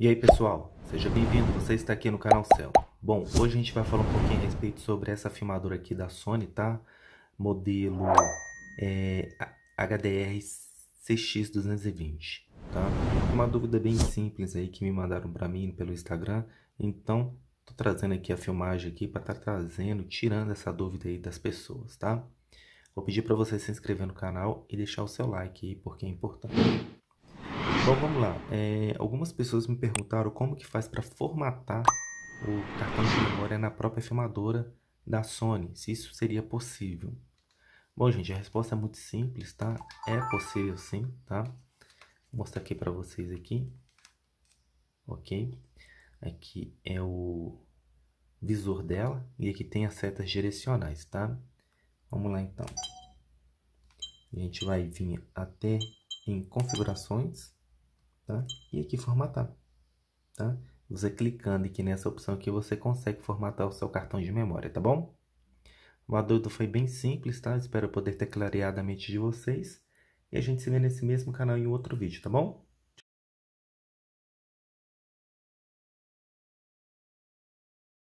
E aí pessoal, seja bem-vindo, você está aqui no canal Cell. Bom, hoje a gente vai falar um pouquinho a respeito sobre essa filmadora aqui da Sony, tá? Modelo é, HDR CX220, tá? Uma dúvida bem simples aí que me mandaram para mim pelo Instagram, então tô trazendo aqui a filmagem aqui para estar tá trazendo, tirando essa dúvida aí das pessoas, tá? Vou pedir para você se inscrever no canal e deixar o seu like aí, porque é importante. Bom, vamos lá. É, algumas pessoas me perguntaram como que faz para formatar o cartão de memória na própria filmadora da Sony, se isso seria possível. Bom, gente, a resposta é muito simples, tá? É possível sim, tá? Vou mostrar aqui para vocês aqui. Ok? Aqui é o visor dela e aqui tem as setas direcionais, tá? Vamos lá então. A gente vai vir até em configurações tá? E aqui formatar, tá? Você clicando aqui nessa opção aqui, você consegue formatar o seu cartão de memória, tá bom? O adulto foi bem simples, tá? Espero poder ter clareado a mente de vocês. E a gente se vê nesse mesmo canal em outro vídeo, tá bom?